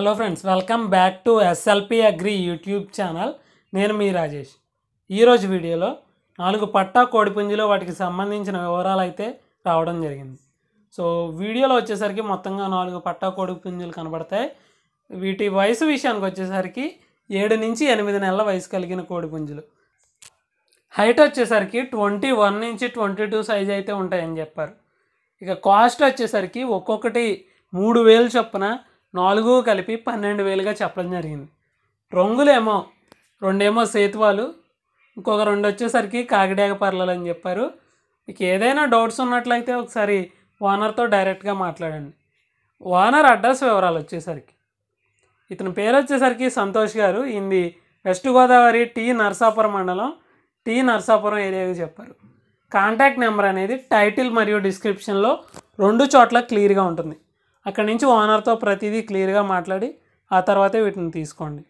hello friends welcome back to SLP agri YouTube channel నేను మీ రాజేష్ ఈరోజు వీడియోలో నాలుగు పట్టా కోడిపుంజులు వాటికి సంబంధించిన వివరాలు అయితే రావడం జరిగింది సో వీడియోలో వచ్చేసరికి మొత్తంగా నాలుగు పట్టా కోడిపుంజులు కనబడతాయి వీటి వయసు విషయానికి వచ్చేసరికి ఏడు నుంచి ఎనిమిది నెలల వయసు కలిగిన కోడిపుంజులు హైట్ వచ్చేసరికి ట్వంటీ వన్ నుంచి ట్వంటీ టూ సైజ్ అయితే ఉంటాయని చెప్పారు ఇక కాస్ట్ వచ్చేసరికి ఒక్కొక్కటి మూడు వేలు చొప్పున నాలుగు కలిపి పన్నెండు వేలుగా చెప్పడం జరిగింది రంగులేమో రెండేమో సేతువాలు ఇంకొక రెండు వచ్చేసరికి కాగిడేగ పర్లలు అని చెప్పారు మీకు ఏదైనా డౌట్స్ ఉన్నట్లయితే ఒకసారి ఓనర్తో డైరెక్ట్గా మాట్లాడండి ఓనర్ అడ్రస్ వివరాలు వచ్చేసరికి ఇతని పేరు వచ్చేసరికి సంతోష్ గారు ఇది వెస్ట్ గోదావరి టీ నర్సాపురం మండలం టీ నర్సాపురం ఏరియాకి చెప్పారు కాంటాక్ట్ నెంబర్ అనేది టైటిల్ మరియు డిస్క్రిప్షన్లో రెండు చోట్ల క్లియర్గా ఉంటుంది అక్కడి నుంచి ఓనర్తో ప్రతిదీ క్లియర్గా మాట్లాడి ఆ తర్వాతే వీటిని తీసుకోండి